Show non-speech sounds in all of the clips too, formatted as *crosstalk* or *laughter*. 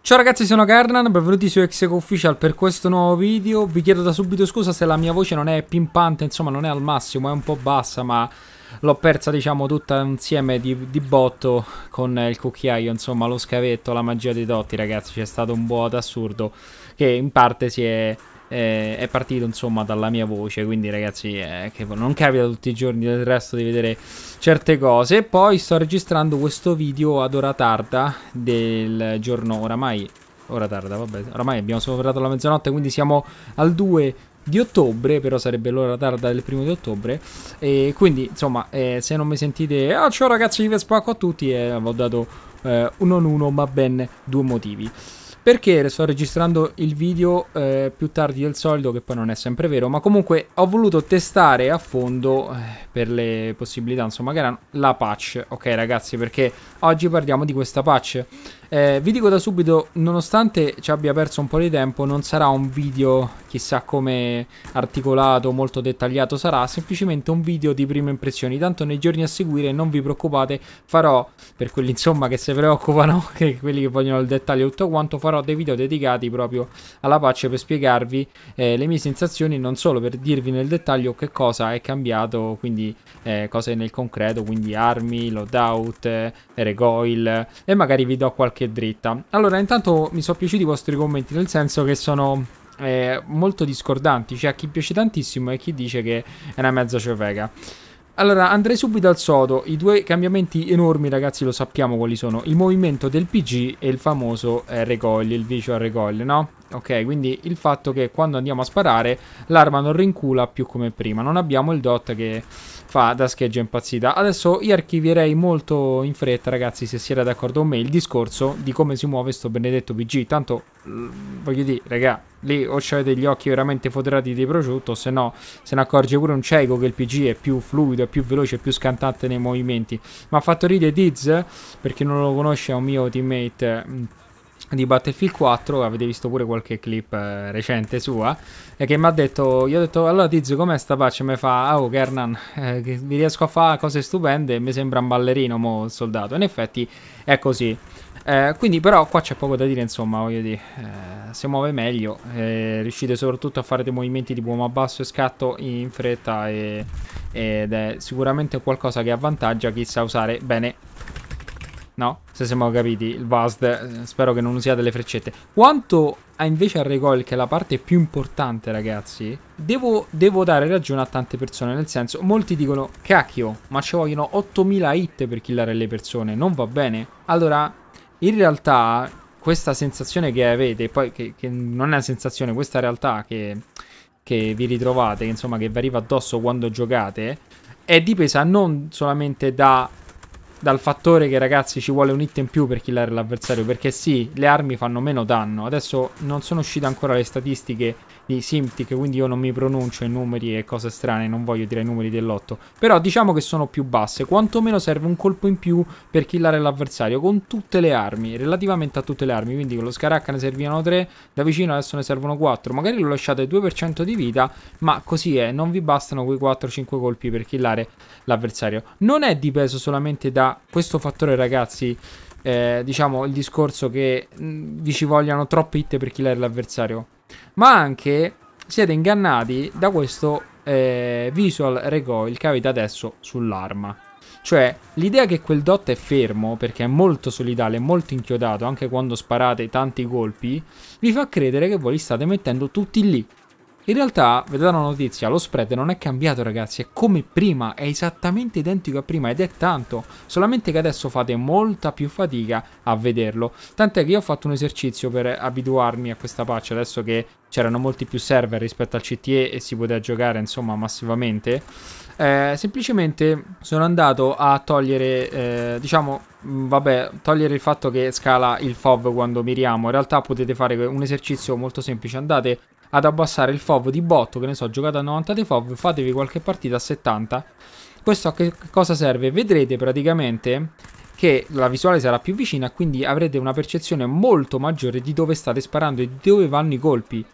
Ciao ragazzi sono Garnan, benvenuti su Execo Official per questo nuovo video Vi chiedo da subito scusa se la mia voce non è pimpante, insomma non è al massimo, è un po' bassa ma l'ho persa diciamo tutta insieme di, di, botto con il cucchiaio, insomma lo scavetto, la magia dei dotti ragazzi C'è stato un vuoto assurdo che in parte si è eh, è partito insomma dalla mia voce, quindi ragazzi eh, che non capita tutti i giorni del resto di vedere certe cose. poi sto registrando questo video ad ora tarda del giorno oramai, ora tarda vabbè, oramai abbiamo superato la mezzanotte quindi siamo al 2 di ottobre, però sarebbe l'ora tarda del primo di ottobre. E quindi, insomma, eh, se non mi sentite, oh, ciao ragazzi, vi spacco a tutti, e eh, ho dato eh, uno a uno, ma ben due motivi perché sto registrando il video eh, più tardi del solito, che poi non è sempre vero, ma comunque ho voluto testare a fondo eh, per le possibilità, insomma, che era la patch. Ok ragazzi, perché oggi parliamo di questa patch. Eh, vi dico da subito, nonostante ci abbia perso un po' di tempo, non sarà un video chissà come articolato, molto dettagliato, sarà semplicemente un video di prime impressioni. Tanto nei giorni a seguire, non vi preoccupate, farò, per quelli insomma che si preoccupano, *laughs* che quelli che vogliono il dettaglio e tutto quanto, farò dei video dedicati proprio alla patch per spiegarvi eh, le mie sensazioni, non solo per dirvi nel dettaglio che cosa è cambiato, quindi eh, cose nel concreto, quindi armi, loadout, eh, Goil e magari vi do qualche dritta. Allora, intanto mi sono piaciuti i vostri commenti, nel senso che sono eh, molto discordanti, cioè chi piace tantissimo e chi dice che è una mezza ciofeca. Allora, andrei subito al sodo. I due cambiamenti enormi, ragazzi, lo sappiamo quali sono. Il movimento del PG e il famoso eh, recoil, il visual recoil, no? Ok, quindi il fatto che quando andiamo a sparare l'arma non rincula più come prima. Non abbiamo il dot che fa da scheggia impazzita. Adesso io archivierei molto in fretta, ragazzi, se siete d'accordo con me, il discorso di come si muove sto benedetto PG. Tanto, mm, voglio dire, raga, lì o avete gli occhi veramente foderati di prosciutto, se no se ne accorge pure un cieco che il PG è più fluido, è più veloce, è più scantante nei movimenti. Ma ha fatto ridere Diz, per chi non lo conosce è un mio teammate mm, di Battlefield 4, avete visto pure qualche clip eh, recente sua, e che mi ha detto, io ho detto, allora tizio com'è sta pace? mi fa, oh Kernan, eh, vi riesco a fare cose stupende, mi sembra un ballerino mo soldato, in effetti è così. Eh, quindi però qua c'è poco da dire, insomma, voglio dire, eh, si muove meglio, eh, riuscite soprattutto a fare dei movimenti di uomo a basso e scatto in fretta e, ed è sicuramente qualcosa che avvantaggia chi sa usare bene No? Se siamo capiti, il Vast, eh, spero che non usiate le freccette. Quanto a invece al recoil, che è la parte più importante, ragazzi, devo, devo dare ragione a tante persone. Nel senso, molti dicono, cacchio, ma ci vogliono 8000 hit per killare le persone, non va bene. Allora, in realtà, questa sensazione che avete, poi che, che non è una sensazione, questa realtà che, che vi ritrovate, insomma, che vi arriva addosso quando giocate, è dipesa non solamente da dal fattore che ragazzi ci vuole un hit in più per killare l'avversario perché sì, le armi fanno meno danno adesso non sono uscite ancora le statistiche di Simtic quindi io non mi pronuncio i numeri e cose strane non voglio dire i numeri dell'otto però diciamo che sono più basse quantomeno serve un colpo in più per killare l'avversario con tutte le armi relativamente a tutte le armi quindi con lo Scaracca ne servivano 3 da vicino adesso ne servono 4 magari lo lasciate 2% di vita ma così è non vi bastano quei 4-5 colpi per killare l'avversario non è dipeso solamente da questo fattore, ragazzi, eh, diciamo il discorso che mh, mm, vi ci vogliano troppe hit per killare l'avversario, ma anche siete ingannati da questo eh, visual recoil che avete adesso sull'arma. Cioè, l'idea che quel dot è fermo, perché è molto solidale, molto inchiodato, anche quando sparate tanti colpi, vi fa credere che voi li state mettendo tutti lì. In realtà, vedete una notizia, lo spread non è cambiato ragazzi, è come prima, è esattamente identico a prima ed è tanto, solamente che adesso fate molta più fatica a vederlo, tant'è che io ho fatto un esercizio per abituarmi a questa patch adesso che c'erano molti più server rispetto al CTE e si poteva giocare insomma massivamente, eh, semplicemente sono andato a togliere, eh, diciamo, mm, vabbè, togliere il fatto che scala il FOV quando miriamo. In realtà potete fare un esercizio molto semplice. Andate ad abbassare il FOV di botto, che ne so, giocate a 90 di FOV, fatevi qualche partita a 70. Questo a che cosa serve? Vedrete praticamente che la visuale sarà più vicina, quindi avrete una percezione molto maggiore di dove state sparando e di dove vanno i colpi.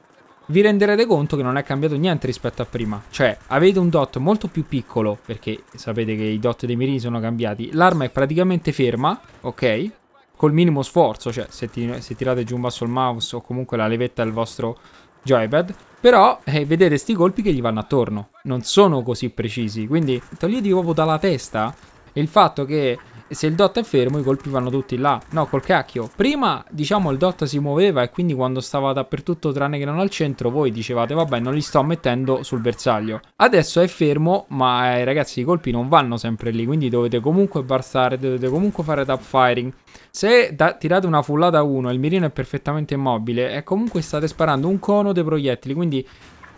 Vi renderete conto che non è cambiato niente rispetto a prima, cioè avete un dot molto più piccolo, perché sapete che i dot dei mirini sono cambiati, l'arma è praticamente ferma, ok? Col minimo sforzo, cioè se, ti, se tirate giù un basso il mouse o comunque la levetta del vostro Joypad. però eh, vedete sti colpi che gli vanno attorno, non sono così precisi, quindi toglieti proprio dalla testa e il fatto che se il dot è fermo i colpi vanno tutti là. No, col cacchio. Prima, diciamo, il dot si muoveva e quindi quando stava dappertutto tranne che non al centro, voi dicevate vabbè non li sto mettendo sul bersaglio. Adesso è fermo, ma eh, ragazzi i colpi non vanno sempre lì, quindi dovete comunque barstare, dovete comunque fare tap firing. Se tirate una fullata a uno e il mirino è perfettamente immobile, e comunque state sparando un cono dei proiettili, quindi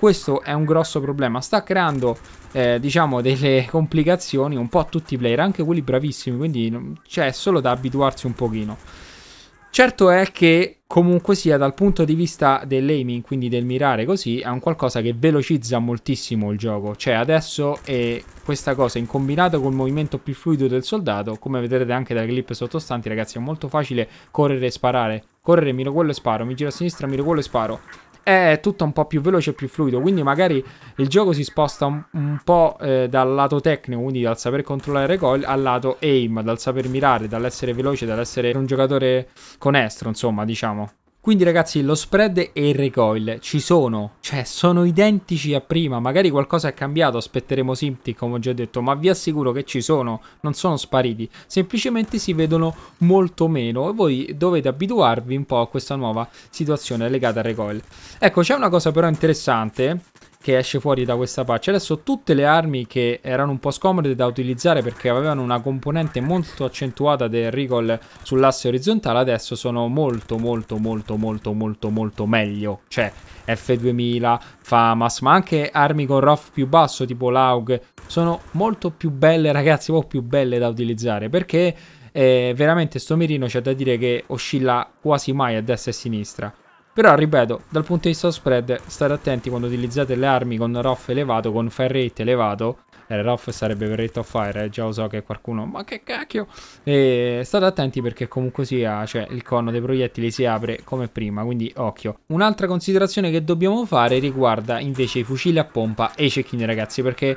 questo è un grosso problema, sta creando eh, diciamo delle *laughs* complicazioni un po' a tutti i player, anche quelli bravissimi, quindi c'è cioè, solo da abituarsi un pochino. Certo è che comunque sia dal punto di vista dell'aiming, quindi del mirare così, è un qualcosa che velocizza moltissimo il gioco. Cioè adesso è questa cosa in combinato col movimento più fluido del soldato, come vedrete anche dalle clip sottostanti ragazzi, è molto facile correre e sparare. Correre, miro quello e sparo, mi giro a sinistra, miro quello e sparo è tutto un po' più veloce e più fluido. Quindi magari il gioco si sposta un, un po' eh, dal lato tecnico, quindi dal saper controllare recoil, al lato aim, dal saper mirare, dall'essere veloce, dall'essere un giocatore con estro, insomma, diciamo. Quindi ragazzi lo spread e il recoil ci sono, cioè sono identici a prima, magari qualcosa è cambiato, aspetteremo Simptic come ho già detto, ma vi assicuro che ci sono, non sono spariti, semplicemente si vedono molto meno e voi dovete abituarvi un po' a questa nuova situazione legata al recoil. Ecco c'è una cosa però interessante che esce fuori da questa patch. Adesso tutte le armi che erano un po' scomode da utilizzare perché avevano una componente molto accentuata del recoil sull'asse orizzontale adesso sono molto molto molto molto molto molto meglio. Cioè F2000, FAMAS, ma anche armi con ROF più basso tipo l'AUG sono molto più belle *laughs* ragazzi, un po' più belle da utilizzare perché eh, veramente sto mirino c'è da dire che oscilla quasi mai a destra e a sinistra. Però ripeto, dal punto di vista spread, state attenti quando utilizzate le armi con ROF elevato, con fire rate elevato. Eh, ROF sarebbe per rate of fire, eh, già lo so che qualcuno... Ma che cacchio! E state attenti perché comunque sia, cioè il cono dei proiettili si apre come prima, quindi occhio. Un'altra considerazione che dobbiamo fare riguarda invece i fucili a pompa e i cecchini ragazzi, perché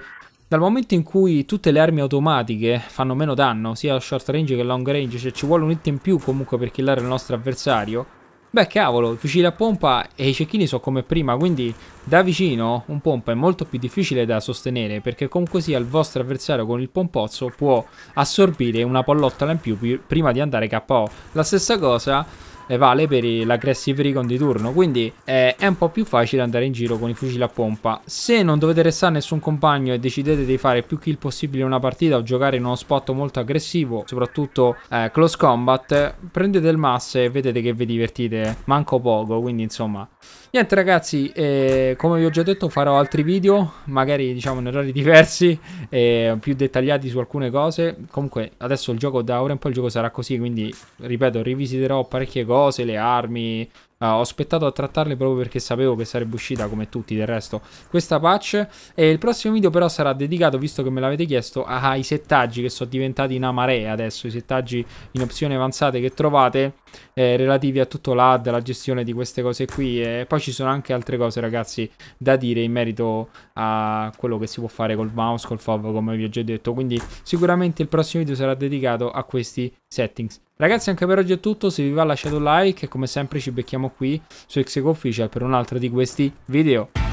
dal momento in cui tutte le armi automatiche fanno meno danno, sia a short range che a long range, cioè ci vuole un hit in più comunque per killare il nostro avversario, Beh, cavolo, il fucile a pompa e i cecchini sono come prima, quindi da vicino un pompa è molto più difficile da sostenere, perché comunque sia il vostro avversario con il pompozzo può assorbire una pallottola in più prima di andare KO. La stessa cosa vale per l'aggressive recon di turno, quindi eh, è un po' più facile andare in giro con i fucili a pompa. Se non dovete restare nessun compagno e decidete di fare più kill possibile una partita o giocare in uno spot molto aggressivo, soprattutto eh, close combat, prendete il mass e vedete che vi divertite manco poco, quindi insomma... Niente ragazzi, eh, come vi ho già detto farò altri video, magari diciamo in orari diversi, eh, più dettagliati su alcune cose. Comunque adesso il gioco da ora in poi il gioco sarà così, quindi ripeto, rivisiterò parecchie cose, le armi, Uh, ho aspettato a trattarle proprio perché sapevo che sarebbe uscita come tutti del resto questa patch. E il prossimo video però sarà dedicato, visto che me l'avete chiesto, ai settaggi che sono diventati una marea adesso. I settaggi in opzioni avanzate che trovate eh, relativi a tutto l'AD, la gestione di queste cose qui. E poi ci sono anche altre cose ragazzi da dire in merito a quello che si può fare col mouse, col FOV come vi ho già detto. Quindi sicuramente il prossimo video sarà dedicato a questi settings. Ragazzi anche per oggi è tutto, se vi va lasciate un like e come sempre ci becchiamo qui su XEGO Official per un altro di questi video.